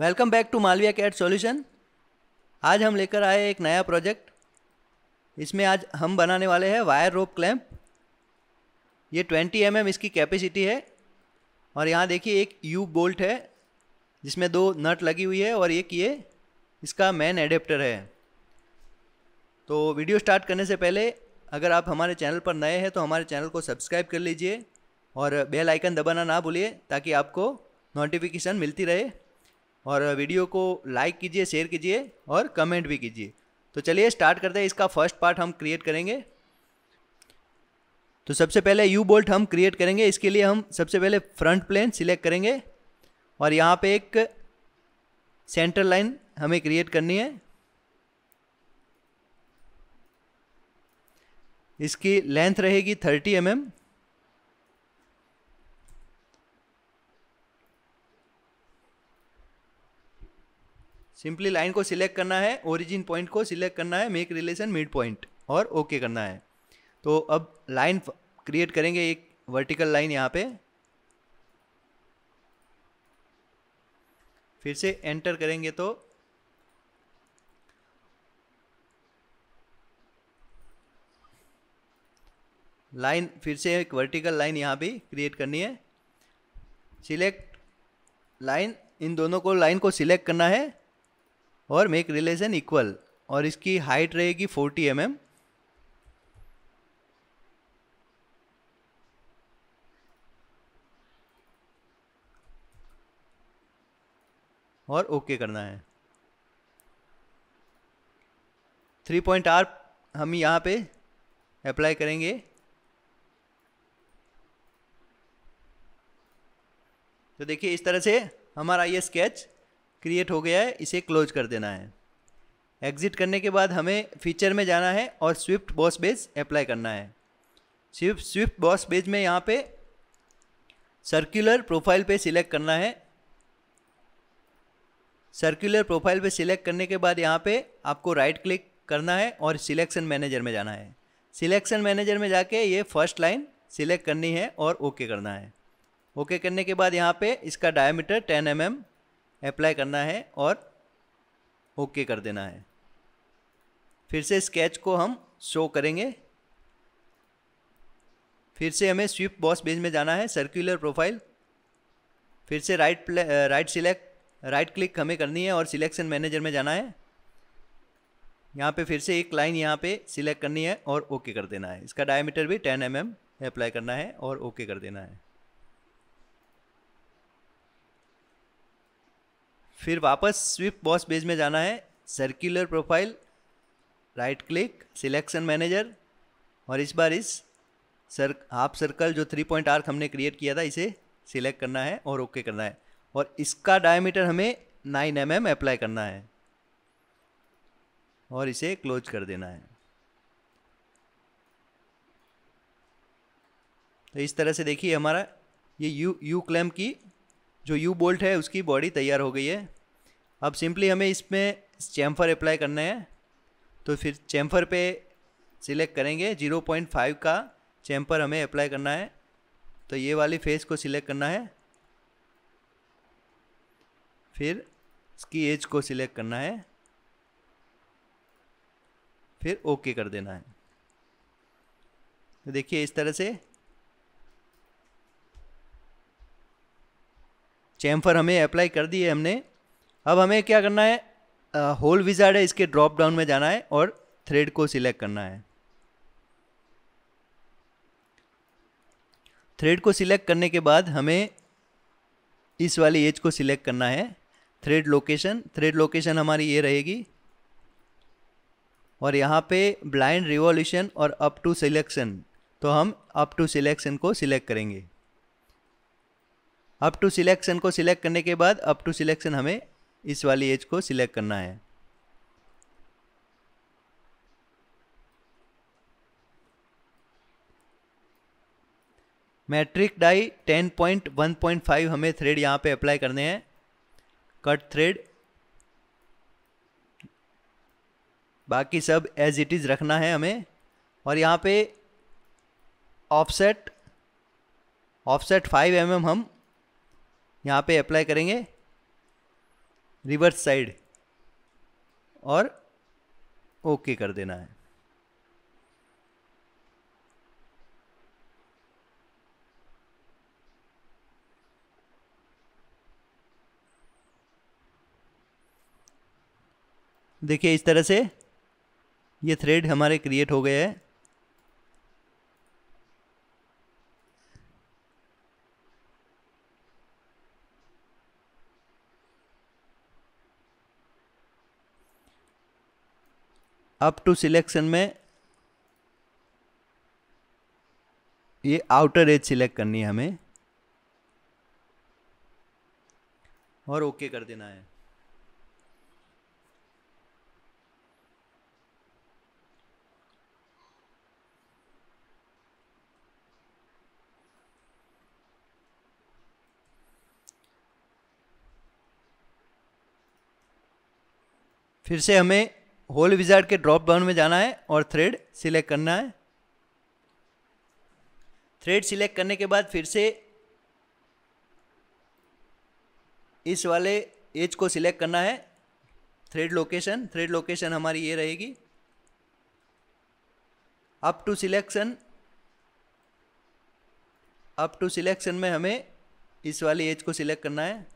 Welcome back to Malviya CAT solution आज हम लेकर आए एक नया प्रोजेक्ट इसमें आज हम बनाने वाले हैं वायर रोप क्लैंप ये 20 एम mm इसकी कैपेसिटी है और यहाँ देखिए एक यू बोल्ट है जिसमें दो नट लगी हुई है और एक ये इसका मेन एडेप्टर है तो वीडियो स्टार्ट करने से पहले अगर आप हमारे चैनल पर नए हैं तो हमारे चैनल को सब्सक्राइब कर लीजिए और बेल आइकन दबाना ना भूलिए ताकि आपको नोटिफिकेशन मिलती रहे और वीडियो को लाइक कीजिए शेयर कीजिए और कमेंट भी कीजिए तो चलिए स्टार्ट करते हैं इसका फर्स्ट पार्ट हम क्रिएट करेंगे तो सबसे पहले यू बोल्ट हम क्रिएट करेंगे इसके लिए हम सबसे पहले फ्रंट प्लेन सिलेक्ट करेंगे और यहाँ पे एक सेंटर लाइन हमें क्रिएट करनी है इसकी लेंथ रहेगी thirty m mm, simply line को सिलेक्ट करना है ओरिजिन पॉइंट को सिलेक्ट करना है मेक रिलेशन मिड पॉइंट और ओके okay करना है तो अब लाइन क्रिएट करेंगे एक वर्टिकल लाइन यहाँ पे फिर से एंटर करेंगे तो लाइन फिर से एक वर्टिकल लाइन यहाँ भी क्रिएट करनी है सिलेक्ट लाइन इन दोनों को लाइन को सिलेक्ट करना है और मेक रिलेशन इक्वल और इसकी हाइट रहेगी फोर्टी एम एम और ओके okay करना है थ्री पॉइंट आर हम यहाँ पे अप्लाई करेंगे तो देखिए इस तरह से हमारा ये स्केच क्रिएट हो गया है इसे क्लोज कर देना है एग्ज़िट करने के बाद हमें फीचर में जाना है और स्विफ्ट बॉस बेज अप्लाई करना है स्विफ्ट स्विफ्ट बॉस बेज में यहाँ पे सर्कुलर प्रोफाइल पे सिलेक्ट करना है सर्कुलर प्रोफाइल पे सिलेक्ट करने के बाद यहाँ पे आपको राइट क्लिक करना है और सिलेक्शन मैनेजर में जाना है सिलेक्शन मैनेजर में जाके ये फर्स्ट लाइन सिलेक्ट करनी है और ओके okay करना है ओके okay करने के बाद यहाँ पे इसका डायमीटर 10 एम mm अप्लाई करना है और ओके कर देना है फिर से स्केच को हम शो करेंगे फिर से हमें स्विफ्ट बॉस बेज में जाना है सर्कुलर प्रोफाइल फिर से right right select right click हमें करनी है और सिलेक्शन मैनेजर में जाना है यहाँ पे फिर से एक लाइन यहाँ पे सिलेक्ट करनी है और ओके कर देना है इसका डायमीटर भी 10 एम mm अप्लाई करना है और ओके कर देना है फिर वापस स्विफ्ट बॉस पेज में जाना है circular profile right click selection manager और इस बार इस सर हाफ सर्कल जो थ्री पॉइंट आर्क हमने क्रिएट किया था इसे सिलेक्ट करना है और ओके okay करना है और इसका डायमीटर हमें नाइन एम एम अप्लाई करना है और इसे क्लोज कर देना है तो इस तरह से देखिए हमारा ये यू यू क्लेम की जो यू बोल्ट है उसकी बॉडी तैयार हो गई है अब सिंपली हमें इसमें चैम्फर अप्लाई करना है तो फिर चैम्फर पे सिलेक्ट करेंगे 0.5 का चैम्फर हमें अप्लाई करना है तो ये वाली फेस को सिलेक्ट करना है फिर इसकी एज को सिलेक्ट करना है फिर ओके कर देना है तो देखिए इस तरह से चैम्फर हमें अप्लाई कर दिए हमने अब हमें क्या करना है होल विजार्ड है इसके ड्रॉप डाउन में जाना है और थ्रेड को सिलेक्ट करना है थ्रेड को सिलेक्ट करने के बाद हमें इस वाली एज को सिलेक्ट करना है थ्रेड लोकेशन थ्रेड लोकेशन हमारी ये रहेगी और यहाँ पे ब्लाइंड रिवॉल्यूशन और अप टू सिलेक्शन तो हम अप टू सिलेक्शन को सिलेक्ट करेंगे अप टू सिलेक्शन को सिलेक्ट करने के बाद अप टू सिलेक्शन हमें इस वाली एज को सिलेक्ट करना है मैट्रिक डाई 10.1.5 हमें थ्रेड यहाँ पे अप्लाई करने हैं कट थ्रेड बाकी सब एज इट इज़ रखना है हमें और यहाँ पे ऑफसेट ऑफसेट 5 एम mm हम यहाँ पे अप्लाई करेंगे रिवर्स साइड और ओके कर देना है देखिए इस तरह से ये थ्रेड हमारे क्रिएट हो गए हैं अप टू सिलेक्शन में ये आउटर एज सिलेक्ट करनी है हमें और ओके okay कर देना है फिर से हमें होल विजार्ड के ड्रॉप डाउन में जाना है और थ्रेड सिलेक्ट करना है थ्रेड सिलेक्ट करने के बाद फिर से इस वाले एज को सिलेक्ट करना है थ्रेड लोकेशन थ्रेड लोकेशन हमारी ये रहेगी up to selection up to selection में हमें इस वाली एज को सिलेक्ट करना है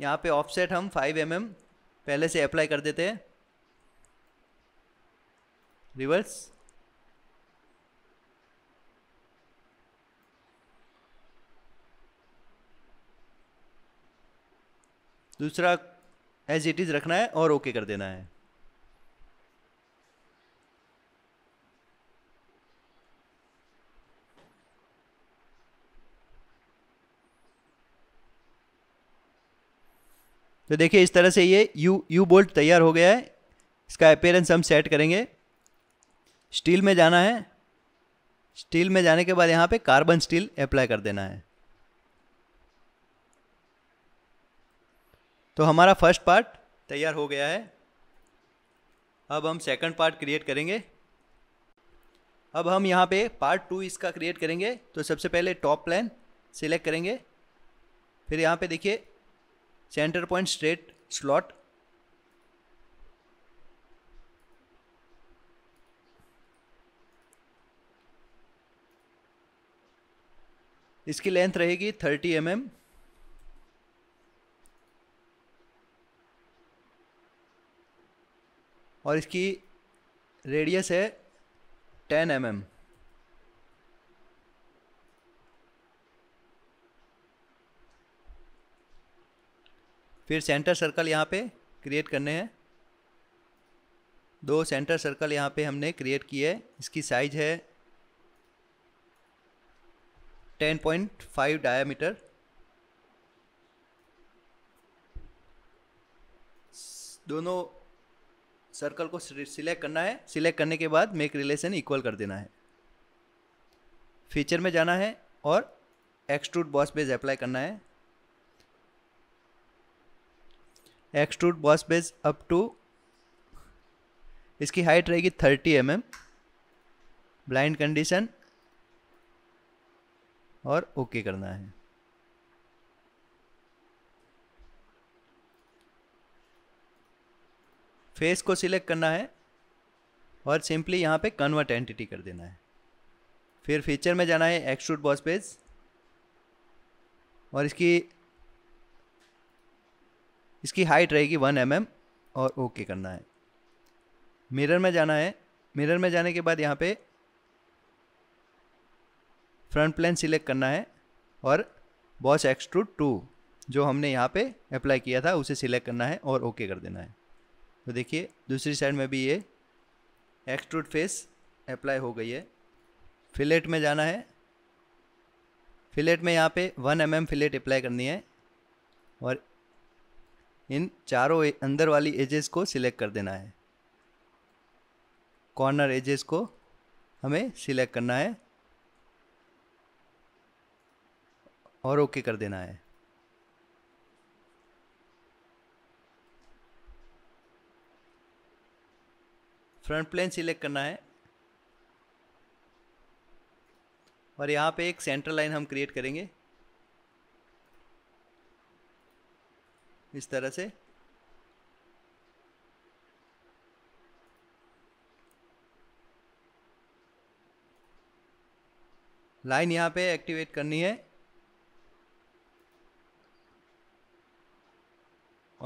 यहाँ पे ऑफसेट हम 5 एम mm पहले से अप्लाई कर देते हैं रिवर्स दूसरा एज इट इज़ रखना है और ओके okay कर देना है तो देखिए इस तरह से ये यू यू बोल्ट तैयार हो गया है इसका अपेयरेंस हम सेट करेंगे स्टील में जाना है स्टील में जाने के बाद यहाँ पे कार्बन स्टील अप्लाई कर देना है तो हमारा फर्स्ट पार्ट तैयार हो गया है अब हम सेकंड पार्ट क्रिएट करेंगे अब हम यहाँ पे पार्ट टू इसका क्रिएट करेंगे तो सबसे पहले टॉप प्लान सिलेक्ट करेंगे फिर यहाँ पे देखिए सेंटर पॉइंट स्ट्रेट स्लॉट इसकी लेंथ रहेगी थर्टी एम एम और इसकी रेडियस है टेन एम एम फिर सेंटर सर्कल यहाँ पे क्रिएट करने हैं दो सेंटर सर्कल यहाँ पे हमने क्रिएट किए है इसकी साइज है टेन पॉइंट फाइव दोनों सर्कल को सिलेक्ट करना है सिलेक्ट करने के बाद मेक रिलेशन इक्वल कर देना है फीचर में जाना है और एक्सट्रूड बॉस बेस अप्लाई करना है extrude boss base up to इसकी हाइट रहेगी thirty m m blind condition और ओके okay करना है फेस को सिलेक्ट करना है और सिंपली यहाँ पे कन्वर्ट एंटिटी कर देना है फिर फीचर में जाना है एक्सट्रूड बॉस पेज और इसकी इसकी हाइट रहेगी वन एम mm और ओके okay करना है मिरर में जाना है मिरर में जाने के बाद यहाँ पे फ्रंट प्लेन सिलेक्ट करना है और बॉस एक्सट्रू टू जो हमने यहाँ पे अप्लाई किया था उसे सिलेक्ट करना है और ओके okay कर देना है तो देखिए दूसरी साइड में भी ये एक्सट्रूड फेस अप्लाई हो गई है फिलेट में जाना है फिलेट में यहाँ पे one m m fillet apply करनी है और इन चारों अंदर वाली एजेस को सिलेक्ट कर देना है कॉर्नर एजेस को हमें सिलेक्ट करना है और ओके कर देना है फ्रंट प्लेन सिलेक्ट करना है और यहाँ पे एक सेंटर लाइन हम क्रिएट करेंगे इस तरह से लाइन यहां पे एक्टिवेट करनी है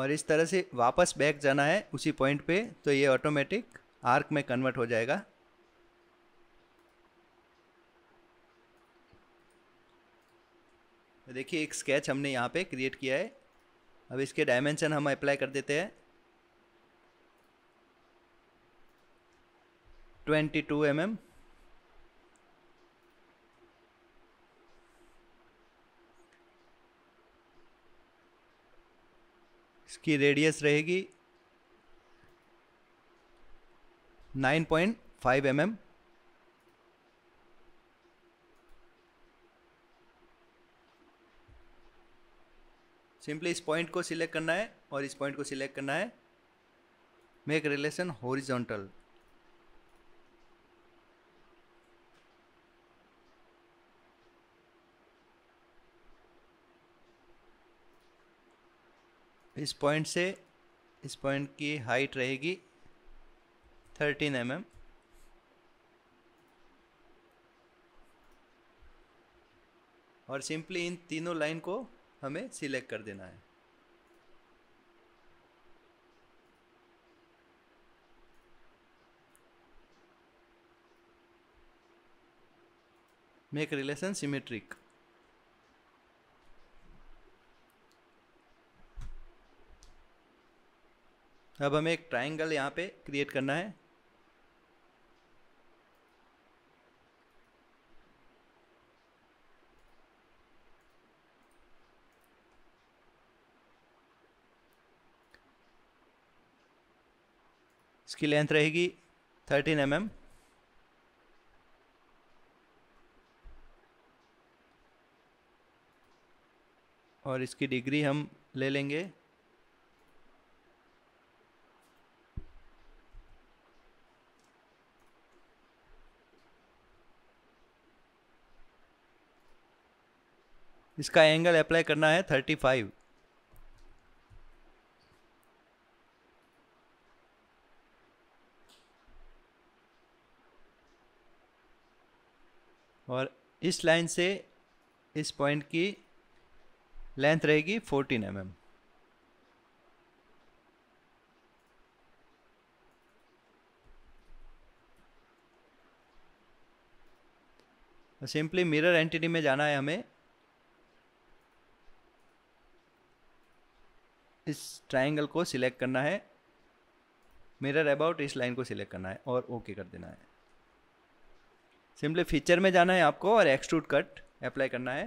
और इस तरह से वापस बैक जाना है उसी पॉइंट पे तो ये ऑटोमेटिक आर्क में कन्वर्ट हो जाएगा देखिए एक स्केच हमने यहाँ पे क्रिएट किया है अब इसके डायमेंशन हम अप्लाई कर देते हैं ट्वेंटी टू एम एम इसकी रेडियस रहेगी nine point five m m simply इस पॉइंट को सिलेक्ट करना है और इस पॉइंट को सिलेक्ट करना है मेक रिलेशन होरिजोनटल इस पॉइंट से इस पॉइंट की हाइट रहेगी थर्टीन एम एम और सिंपली इन तीनों लाइन को हमें सिलेक्ट कर देना है मेक रिलेशन सिमेट्रिक अब हमें एक ट्राइंगल यहाँ पे क्रिएट करना है इसकी लेंथ रहेगी थर्टीन एम एम और इसकी डिग्री हम ले लेंगे इसका एंगल अप्लाई करना है थर्टी फाइव और इस लाइन से इस पॉइंट की लेंथ रहेगी 14 m mm. Simply mirror entity में जाना है हमें इस ट्रायंगल को सिलेक्ट करना है मिरर अबाउट इस लाइन को सिलेक्ट करना है और ओके okay कर देना है सिंपली फीचर में जाना है आपको और एक्सट्रूड कट अप्लाई करना है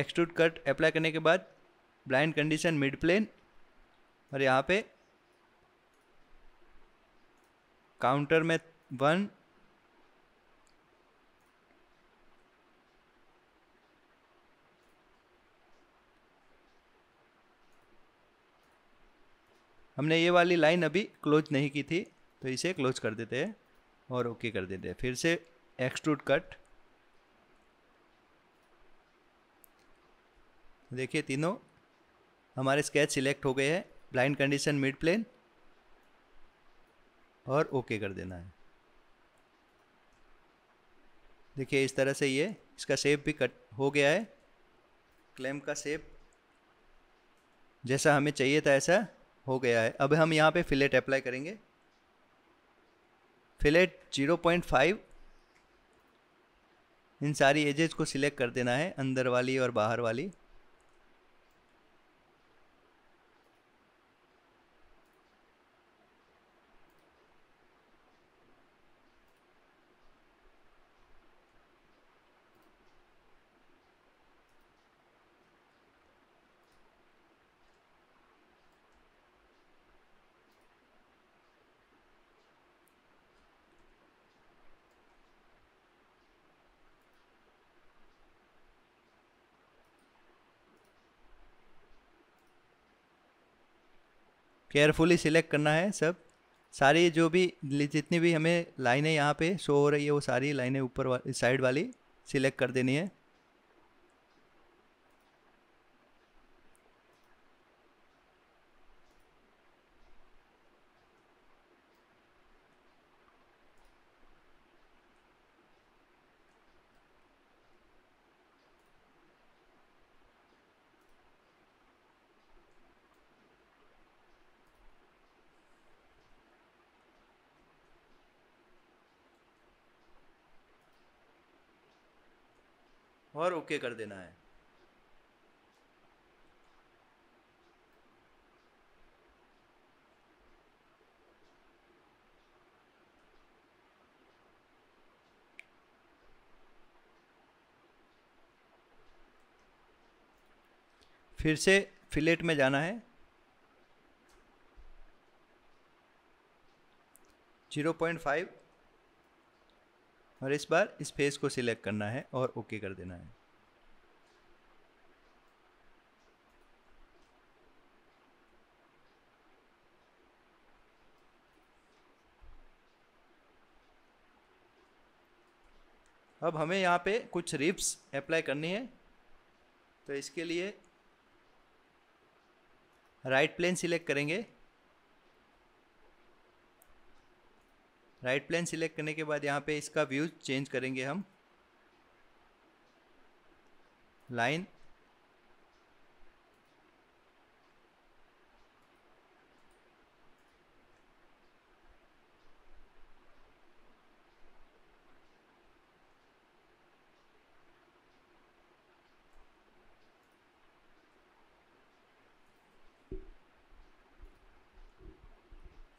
एक्सट्रूड कट अप्लाई करने के बाद ब्लाइंड कंडीशन मिड प्लेन और यहाँ पे काउंटर में वन हमने ये वाली लाइन अभी क्लोज नहीं की थी तो इसे क्लोज कर देते हैं और ओके कर देते हैं फिर से एक्सट्रूड कट देखिए तीनों हमारे स्केच सिलेक्ट हो गए हैं ब्लाइंड कंडीशन मिड प्लेन और ओके कर देना है देखिए इस तरह से ये इसका सेप भी कट हो गया है क्लेम का सेप जैसा हमें चाहिए था ऐसा हो गया है अब हम यहाँ पे फिलेट अप्लाई करेंगे फिलेट 0.5 इन सारी एजेस को सिलेक्ट कर देना है अंदर वाली और बाहर वाली केयरफुली सिलेक्ट करना है सब सारी जो भी जितनी भी हमें लाइनें यहाँ पे शो हो रही है वो सारी लाइनें ऊपर वा, साइड वाली सिलेक्ट कर देनी है और ओके कर देना है फिर से फिलेट में जाना है ज़ीरो पॉइंट फाइव और इस बार इस फेस को सिलेक्ट करना है और ओके कर देना है अब हमें यहाँ पे कुछ रिप्स अप्लाई करनी है तो इसके लिए राइट प्लेन सिलेक्ट करेंगे राइट प्लेन सिलेक्ट करने के बाद यहाँ पे इसका व्यू चेंज करेंगे हम लाइन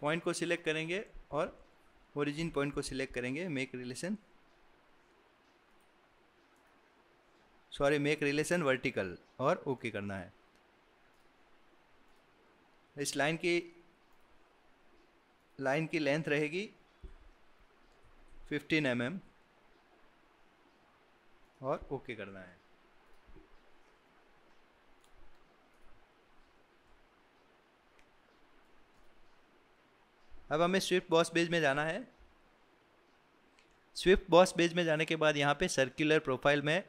पॉइंट को सिलेक्ट करेंगे और ओरिजिन पॉइंट को सिलेक्ट करेंगे make relation sorry make relation vertical और ओके okay करना है इस लाइन की लाइन की लेंथ रहेगी 15 एम mm और ओके okay करना है अब हमें स्विफ्ट बॉस बेज में जाना है स्विफ्ट बॉस बेज में जाने के बाद यहाँ पे सर्कुलर प्रोफाइल में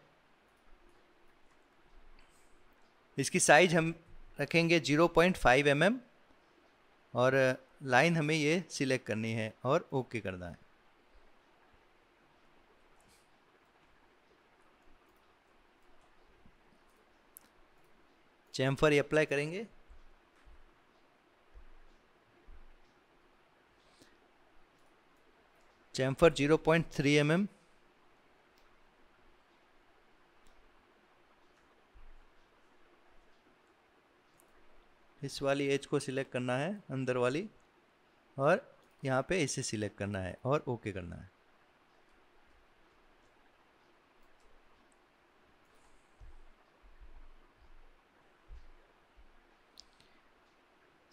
इसकी साइज हम रखेंगे zero point five m m और लाइन हमें ये सिलेक्ट करनी है और ओके okay करना है चैम्फर अप्लाई करेंगे चैम्फर 0.3 पॉइंट mm, इस वाली एज को सिलेक्ट करना है अंदर वाली और यहाँ पे इसे सिलेक्ट करना है और ओके okay करना है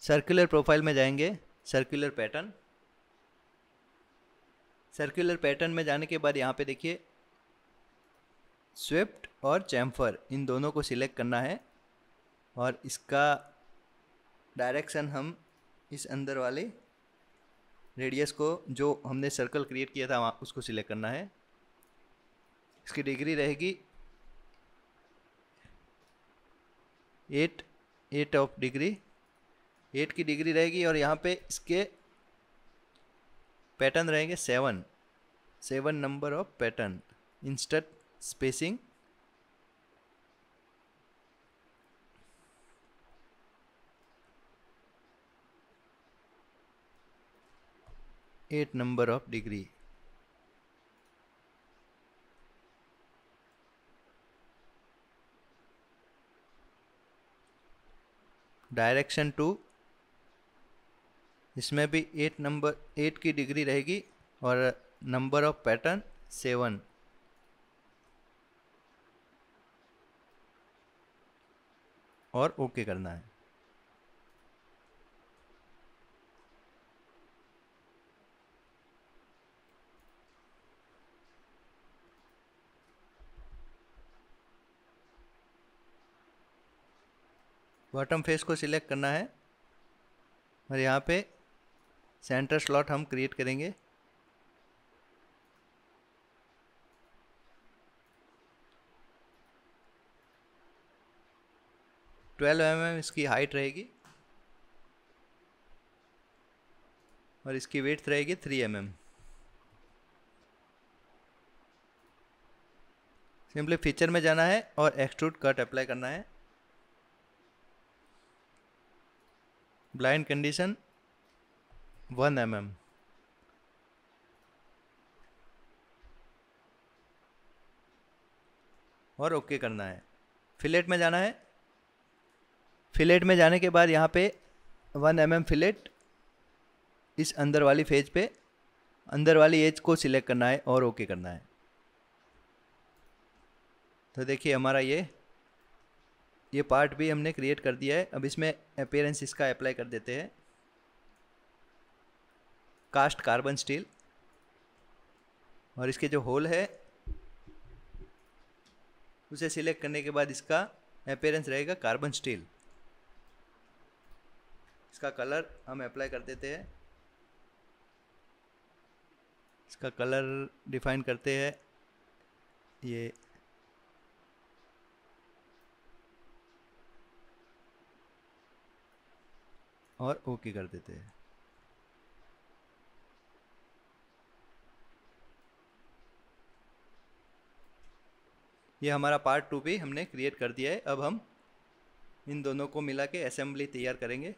सर्कुलर प्रोफाइल में जाएंगे सर्कुलर पैटर्न सर्कुलर पैटर्न में जाने के बाद यहाँ पे देखिए स्वेप्ट और चैम्फर इन दोनों को सिलेक्ट करना है और इसका डायरेक्शन हम इस अंदर वाले रेडियस को जो हमने सर्कल क्रिएट किया था वहाँ उसको सिलेक्ट करना है इसकी डिग्री रहेगी eight eight of degree eight की डिग्री रहेगी और यहाँ पे इसके पैटर्न रहेंगे seven seven number of pattern instant spacing eight number of degree direction two इसमें भी एट नंबर एट की डिग्री रहेगी और नंबर ऑफ पैटर्न सेवन और ओके okay करना है बॉटम फेस को सिलेक्ट करना है और यहाँ पे सेंटर स्लॉट हम क्रिएट करेंगे ट्वेल्व एम एम इसकी हाइट रहेगी और इसकी वेट रहेगी three m m simply feature में जाना है और एक्सट्रूड कट अप्लाई करना है blind condition one m m और ओके okay करना है फिलेट में जाना है फिलेट में जाने के बाद यहाँ पे वन एम एम फिलेट इस अंदर वाली फेज पे अंदर वाली एज को सिलेक्ट करना है और ओके करना है तो देखिए हमारा ये ये पार्ट भी हमने क्रिएट कर दिया है अब इसमें अपेयरेंस इसका अप्लाई कर देते हैं कास्ट कार्बन स्टील और इसके जो होल है उसे सिलेक्ट करने के बाद इसका अपेयरेंस रहेगा कार्बन स्टील इसका कलर हम अप्लाई कर देते हैं इसका कलर डिफाइन करते हैं ये और ओके कर देते हैं ये हमारा पार्ट टू भी हमने क्रिएट कर दिया है अब हम इन दोनों को मिला के असेंबली तैयार करेंगे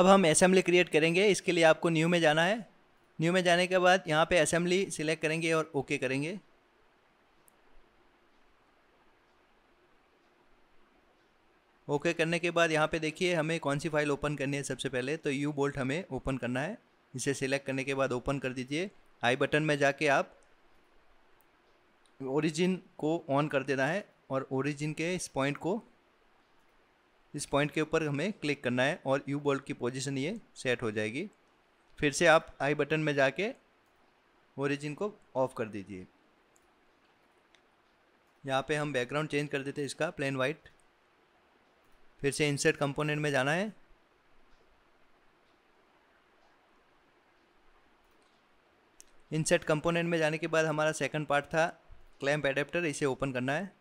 अब हम असेंबली क्रिएट करेंगे इसके लिए आपको न्यू में जाना है न्यू में जाने के बाद यहाँ पे असेंबली सिलेक्ट करेंगे और ओके okay करेंगे ओके okay करने के बाद यहाँ पे देखिए हमें कौन सी फाइल ओपन करनी है सबसे पहले तो यू बोल्ट हमें ओपन करना है इसे सिलेक्ट करने के बाद ओपन कर दीजिए आई बटन में जाके आप ओरिजिन को ऑन कर देना है और ओरिजिन के इस पॉइंट को इस पॉइंट के ऊपर हमें क्लिक करना है और यू बोल्ट की पोजीशन ये सेट हो जाएगी फिर से आप आई बटन में जाके ओरिजिन को ऑफ कर दीजिए यहाँ पे हम बैकग्राउंड चेंज कर देते हैं इसका प्लेन वाइट फिर से इंसर्ट कंपोनेंट में जाना है इंसर्ट कंपोनेंट में जाने के बाद हमारा सेकंड पार्ट था क्लैम्प एडेप्टर इसे ओपन करना है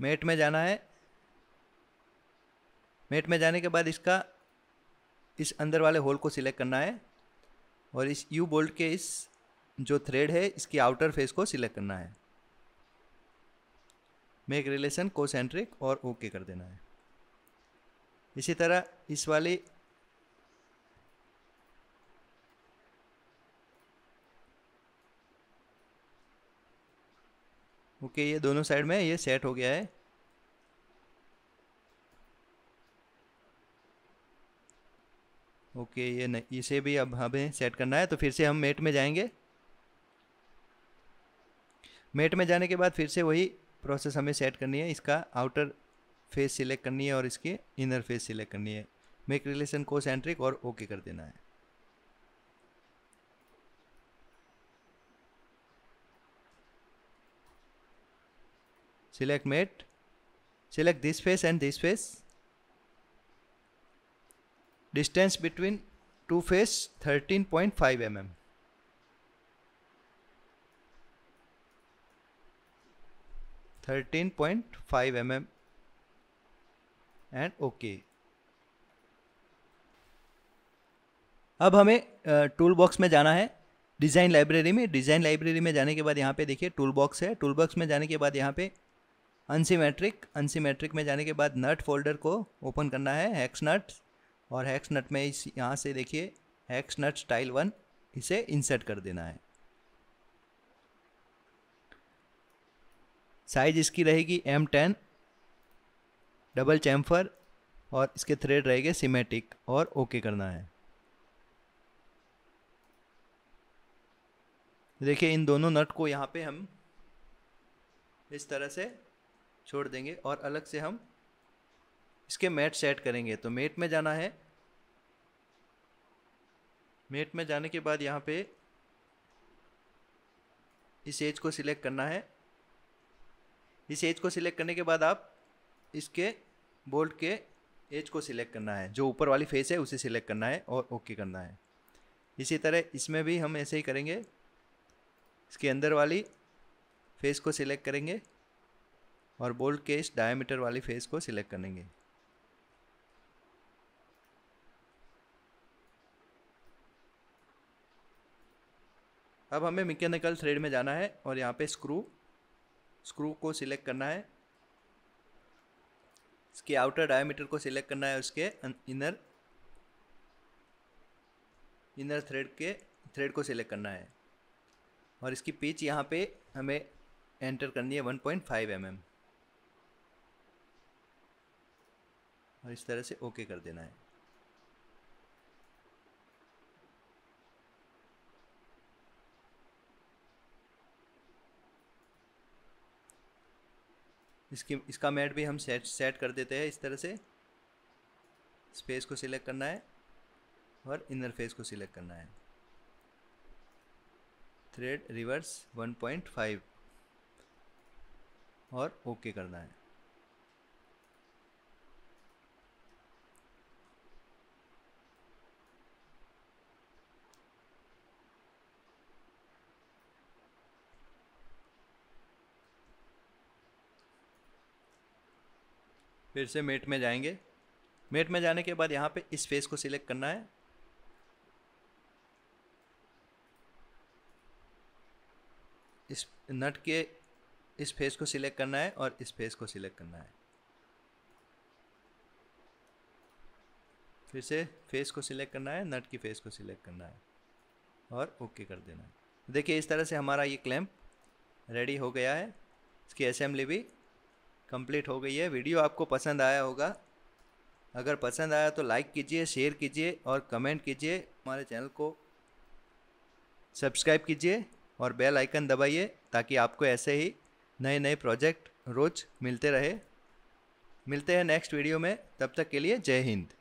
मेट में जाना है मेट में जाने के बाद इसका इस अंदर वाले होल को सिलेक्ट करना है और इस यू बोल्ट के इस जो थ्रेड है इसकी आउटर फेस को सिलेक्ट करना है मेक रिलेशन कोसेंट्रिक और ओके okay कर देना है इसी तरह इस वाली ओके ये दोनों साइड में ये सेट हो गया है ओके ये नहीं इसे भी अब हमें सेट करना है तो फिर से हम मेट में जाएंगे मेट में जाने के बाद फिर से वही प्रोसेस हमें सेट करनी है इसका आउटर फेस सिलेक्ट करनी है और इसके इनर फेस सिलेक्ट करनी है मेक रिलेशन को सेंट्रिक और ओके कर देना है select mate select this face and this face distance between two face 13.5 mm Thirteen point five mm and okay okay. अब हमें टूल uh, बॉक्स में जाना है डिज़ाइन लाइब्रेरी में डिज़ाइन लाइब्रेरी में जाने के बाद यहाँ पे देखिए टूल बॉक्स है टूल बॉक्स में जाने के बाद यहाँ पे अनसीमेट्रिक अनसीमेट्रिक में जाने के बाद नट फोल्डर को ओपन करना है हैक्स नट और हैक्स नट में इस यहाँ से देखिए हैक्स नट स्टाइल वन इसे इंसर्ट कर देना है साइज इसकी रहेगी एम टेन डबल चैम्फर और इसके थ्रेड रहेंगे सिमेटिक और ओके करना है देखिए इन दोनों नट को यहाँ पे हम इस तरह से छोड़ देंगे और अलग से हम इसके मेट सेट करेंगे तो मेट में जाना है मेट में जाने के बाद यहाँ पे इस एज को सिलेक्ट करना है इस एज को सिलेक्ट करने के बाद आप इसके बोल्ट के एज को सिलेक्ट करना है जो ऊपर वाली फेस है उसे सिलेक्ट करना है और ओके करना है इसी तरह इसमें भी हम ऐसे ही करेंगे इसके अंदर वाली फेस को सिलेक्ट करेंगे और बोल्ट के इस डायमीटर वाली फेस को सिलेक्ट करेंगे अब हमें मैकेनिकल थ्रेड में जाना है और यहाँ पे स्क्रू स्क्रू को सिलेक्ट करना है इसके आउटर डायमीटर को सिलेक्ट करना है उसके अं, इनर इनर थ्रेड के थ्रेड को सिलेक्ट करना है और इसकी पिच यहाँ पे हमें एंटर करनी है 1.5 पॉइंट mm. और इस तरह से ओके कर देना है इसके इसका मैट भी हम सेट सेट कर देते हैं इस तरह से स्पेस को सिलेक्ट करना है और इनर फेस को सिलेक्ट करना है थ्रेड रिवर्स 1.5 और ओके करना है फिर से मेट में जाएंगे मेट में जाने के बाद यहाँ पे इस फेस को सिलेक्ट करना है इस नट के इस फेस को सिलेक्ट करना है और इस फेस को सिलेक्ट करना है फिर से फेस को सिलेक्ट करना है नट की फेस को सिलेक्ट करना है और ओके कर देना है देखिए इस तरह से हमारा ये क्लैम्प रेडी हो गया है इसकी असेंबली भी कंप्लीट हो गई है वीडियो आपको पसंद आया होगा अगर पसंद आया तो लाइक कीजिए शेयर कीजिए और कमेंट कीजिए हमारे चैनल को सब्सक्राइब कीजिए और बेल आइकन दबाइए ताकि आपको ऐसे ही नए नए प्रोजेक्ट रोज़ मिलते रहे मिलते हैं नेक्स्ट वीडियो में तब तक के लिए जय हिंद